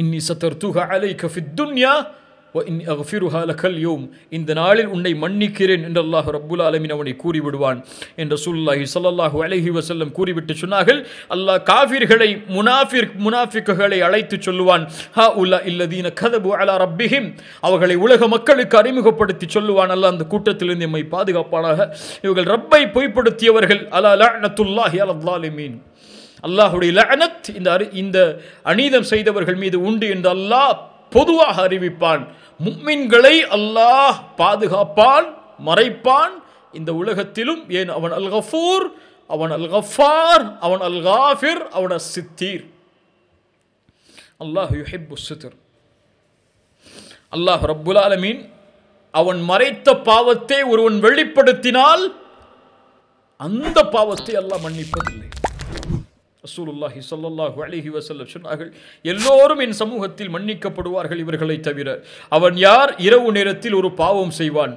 இன்னி சத்தர்த்துக அலைக்க ஃபித்துன்யா இன்னி அஃபிருஹா லக்கல் யோம் இந்த நாளில் உன்னை மன்னிக்கிறேன் என்று அல்லாஹ் ரப்புல் அலமின் அவனை கூறிவிடுவான் என்று சூல்லாஹி சல்லாஹு அலஹி வசல்லம் கூறிவிட்டு சொன்னார்கள் அல்லாஹ் காஃபிர்களை முனாஃபிர் முனாஃபிக்குகளை அழைத்து சொல்லுவான் ஹா உல்லா இல்லதீன கதபு அலா ரப்பிஹிம் அவர்களை உலக மக்களுக்கு அறிமுகப்படுத்தி சொல்லுவான் அல்லாஹ் அந்த கூட்டத்திலிருந்து எம்மை பாதுகாப்பானாக இவர்கள் ரப்பை பொய்ப்படுத்தியவர்கள் அலா லஅனத்துல்லாஹி அலல்லாலிமீன் அல்லாஹுடைய லனத் இந்த அறி இந்த அநீதம் செய்தவர்கள் மீது உண்டு என்று அல்லாஹ் பொதுவாக அறிவிப்பான் முக்மின்களை அல்லாஹ் பாதுகாப்பான் மறைப்பான் இந்த உலகத்திலும் ஏன் அவன் அல் கஃபூர் அவன் அல் கஃபார் அவன் அல் காஃபிர் அவன் சித்தீர் அல்லாஹ் யுஹிப்பு சித்திர் அல்லாஹ் ரப்புல் ஆலமீன் அவன் மறைத்த பாவத்தை ஒருவன் வெளிப்படுத்தினால் அந்த பாவத்தை அல்லாஹ் மன்னிப்பதில்லை ரசூலுல்லாஹி சல்லாஹூ அலிஹி வசல்லம் சொன்னார்கள் எல்லோரும் என் சமூகத்தில் மன்னிக்கப்படுவார்கள் இவர்களை தவிர அவன் யார் இரவு நேரத்தில் ஒரு பாவம் செய்வான்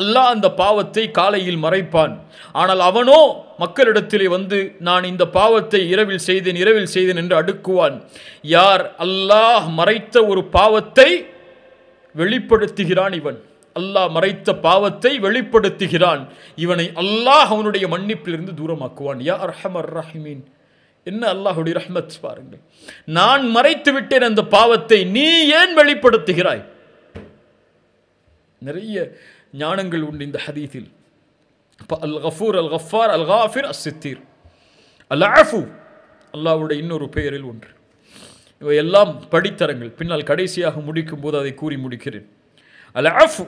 அல்லாஹ் அந்த பாவத்தை காலையில் மறைப்பான் ஆனால் அவனோ மக்களிடத்திலே வந்து நான் இந்த பாவத்தை இரவில் செய்தேன் இரவில் செய்தேன் என்று அடுக்குவான் யார் அல்லாஹ் மறைத்த ஒரு பாவத்தை வெளிப்படுத்துகிறான் இவன் அல்லாஹ் மறைத்த பாவத்தை வெளிப்படுத்துகிறான் இவனை அல்லாஹ் அவனுடைய மன்னிப்பிலிருந்து தூரமாக்குவான் யார் ரஹமர் ரஹிமீன் என்ன அல்லாஹுடைய ரஹ்மத் பாருங்கள் நான் மறைத்து விட்டேன் அந்த பாவத்தை நீ ஏன் வெளிப்படுத்துகிறாய் நிறைய ஞானங்கள் உண்டு இந்த ஹதீத்தில் அல் கஃபூர் அல் கஃபார் அல் ஹாஃபிர் அஸ் சித்தீர் அல் ஆஃபு அல்லாஹுடைய இன்னொரு பெயரில் ஒன்று இவை எல்லாம் படித்தரங்கள் பின்னால் கடைசியாக முடிக்கும் போது அதை கூறி முடிக்கிறேன் அல் ஆஃபு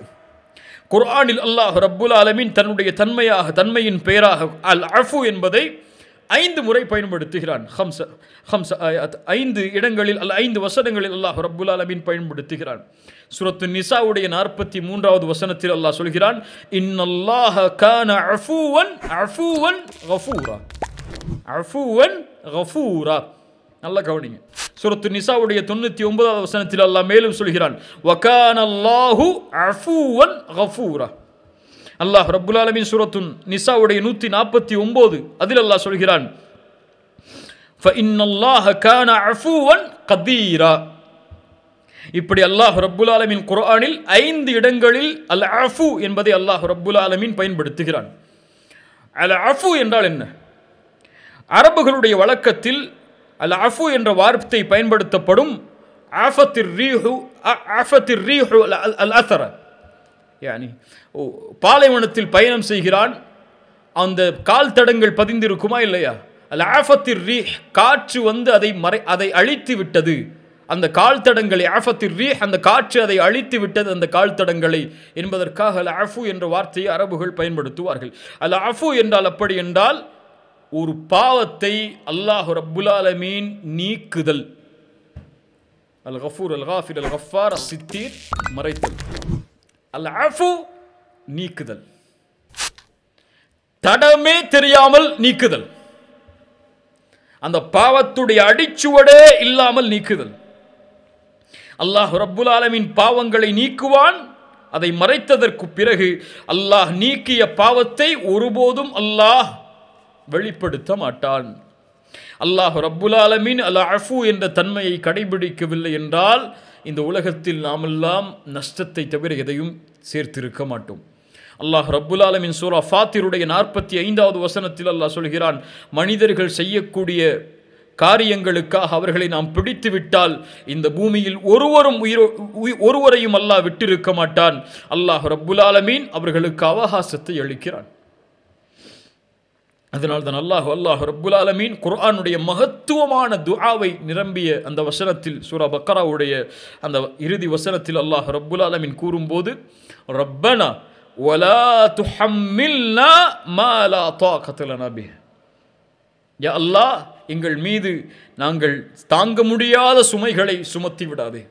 குர்ஆனில் அல்லாஹ் ரப்புல் ஆலமின் தன்னுடைய தன்மையாக தன்மையின் பெயராக அல் அஃபு என்பதை ஐந்து முறை பயன்படுத்துகிறான் ஹம்ச ஹம்ச ஐந்து இடங்களில் அல்ல ஐந்து வசனங்களில் அல்லாஹ் ரப்புல் அலமின் பயன்படுத்துகிறான் சுரத்து நிசாவுடைய நாற்பத்தி மூன்றாவது வசனத்தில் அல்லாஹ் சொல்கிறான் இன்னல்லாஹ கான அஃபூவன் அஃபூவன் கஃபூரா அஃபூவன் கஃபூரா நல்லா கவனிங்க சுரத்து நிசாவுடைய தொண்ணூற்றி ஒன்பதாவது வசனத்தில் அல்லாஹ் மேலும் சொல்கிறான் வக்கான் அல்லாஹு அஃபூவன் கஃபூரா அல்லாஹ் ரபுல் அலமின் சுரத்துன் நிசாவுடைய நூற்றி நாற்பத்தி ஒம்போது அதில் அல்லாஹ் சொல்கிறான் கதீரா இப்படி அல்லாஹ் ரபுல் ஆலமின் குரானில் ஐந்து இடங்களில் அல் அஃபு என்பதை அல்லாஹ் ரபுல் ஆலமின் பயன்படுத்துகிறான் அல் அஃபு என்றால் என்ன அரபுகளுடைய வழக்கத்தில் அல் அஃபு என்ற வார்த்தை பயன்படுத்தப்படும் ஆஃபத்திர் ரீஹு ஆஃபத்திர் ரீஹு அல் அல் அசர யானி ஓ பாலைவனத்தில் பயணம் செய்கிறான் அந்த கால் தடங்கள் பதிந்திருக்குமா இல்லையா அல்ல ஆஃபத்தி ரீ காற்று வந்து அதை மறை அதை அழித்து விட்டது அந்த கால் தடங்களை ஆஃபத்தி ரீ அந்த காற்று அதை அழித்து விட்டது அந்த கால் தடங்களை என்பதற்காக அல் ஆஃபு என்ற வார்த்தையை அரபுகள் பயன்படுத்துவார்கள் அல் ஆஃபு என்றால் அப்படி என்றால் ஒரு பாவத்தை அல்லாஹு ரபுலாலமீன் நீக்குதல் அல் கஃபூர் அல் ஹாஃபிர் அல் கஃபார் சித்தீர் மறைத்தல் அல் அஃபு நீக்குதல் தடமே தெரியாமல் நீக்குதல் அந்த பாவத்துடைய அடிச்சுவடே இல்லாமல் நீக்குதல் அல்லாஹ் ரப்புல் ஆலமின் பாவங்களை நீக்குவான் அதை மறைத்ததற்கு பிறகு அல்லாஹ் நீக்கிய பாவத்தை ஒருபோதும் அல்லாஹ் வெளிப்படுத்த மாட்டான் அல்லாஹ் ரப்புலாலமீன் அல் அஃபு என்ற தன்மையை கடைபிடிக்கவில்லை என்றால் இந்த உலகத்தில் நாமெல்லாம் நஷ்டத்தை தவிர எதையும் சேர்த்திருக்க மாட்டோம் அல்லாஹ் ரப்புலாலமின் சூரா ஃபாத்திருடைய நாற்பத்தி ஐந்தாவது வசனத்தில் அல்லாஹ் சொல்கிறான் மனிதர்கள் செய்யக்கூடிய காரியங்களுக்காக அவர்களை நாம் பிடித்து விட்டால் இந்த பூமியில் ஒருவரும் உயிரோ ஒருவரையும் அல்லாஹ் விட்டிருக்க மாட்டான் அல்லாஹ் ரப்புலாலமீன் அவர்களுக்கு அவகாசத்தை அளிக்கிறான் அதனால் தான் அல்லாஹ் அல்லாஹ் ரப்புல் ஆலமீன் குர்ஆனுடைய மகத்துவமான துஆவை நிரம்பிய அந்த வசனத்தில் சூரா பக்கராவுடைய அந்த இறுதி வசனத்தில் அல்லாஹ் ரபுல் ஆலமீன் கூறும்போது ரப்பனா ஒலா துஹம்மில்னா மாலா தாக்கத்துலனா பி யா அல்லாஹ் எங்கள் மீது நாங்கள் தாங்க முடியாத சுமைகளை சுமத்தி விடாதே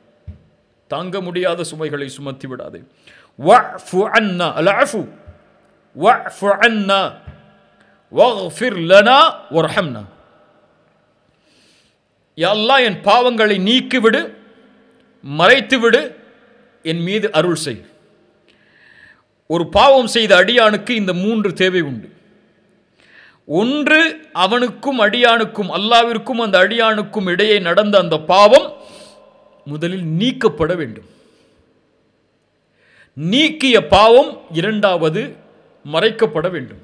தாங்க முடியாத சுமைகளை சுமத்தி விடாதே வஃபு அன்னா அல் வ ஃபு அன்னா வஃபிர் லனா ஒர்ஹம்னா எல்லாம் என் பாவங்களை நீக்கிவிடு மறைத்துவிடு என் மீது அருள் செய் ஒரு பாவம் செய்த அடியானுக்கு இந்த மூன்று தேவை உண்டு ஒன்று அவனுக்கும் அடியானுக்கும் அல்லாவிற்கும் அந்த அடியானுக்கும் இடையே நடந்த அந்த பாவம் முதலில் நீக்கப்பட வேண்டும் நீக்கிய பாவம் இரண்டாவது மறைக்கப்பட வேண்டும்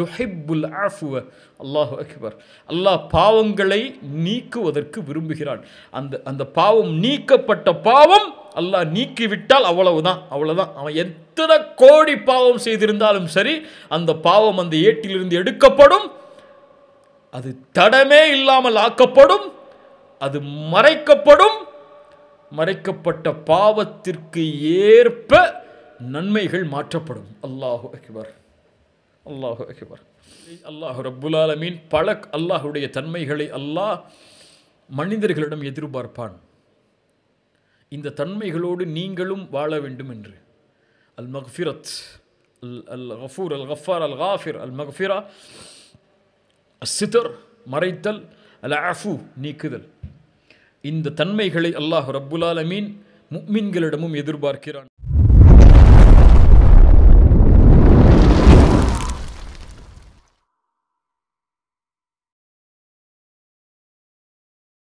துஹிப்புல் ஆஃபுவ அல்லாஹு அக்பர் அல்லாஹ் பாவங்களை நீக்குவதற்கு விரும்புகிறான் அந்த அந்த பாவம் நீக்கப்பட்ட பாவம் அல்லாஹ் நீக்கிவிட்டால் அவ்வளவுதான் தான் அவன் எத்தனை கோடி பாவம் செய்திருந்தாலும் சரி அந்த பாவம் அந்த ஏட்டிலிருந்து எடுக்கப்படும் அது தடமே இல்லாமல் ஆக்கப்படும் அது மறைக்கப்படும் மறைக்கப்பட்ட பாவத்திற்கு ஏற்ப நன்மைகள் மாற்றப்படும் அல்லாஹு அக்பர் அல்லாஹு அகிபர் அல்லாஹு ரப்புல் ஆலமீன் பல அல்லாஹுடைய தன்மைகளை அல்லாஹ் மனிதர்களிடம் எதிர்பார்ப்பான் இந்த தன்மைகளோடு நீங்களும் வாழ வேண்டும் என்று அல் மக்ஃபிரத் அல் அல் ஹஃபூர் அல் ஹஃபார் அல் ஹாஃபிர் அல் மக்ஃபிரா சிதர் மறைத்தல் அல் ஆஃபு நீக்குதல் இந்த தன்மைகளை அல்லாஹ் ரப்புல் ஆலமீன் முக்மின்களிடமும் எதிர்பார்க்கிறான்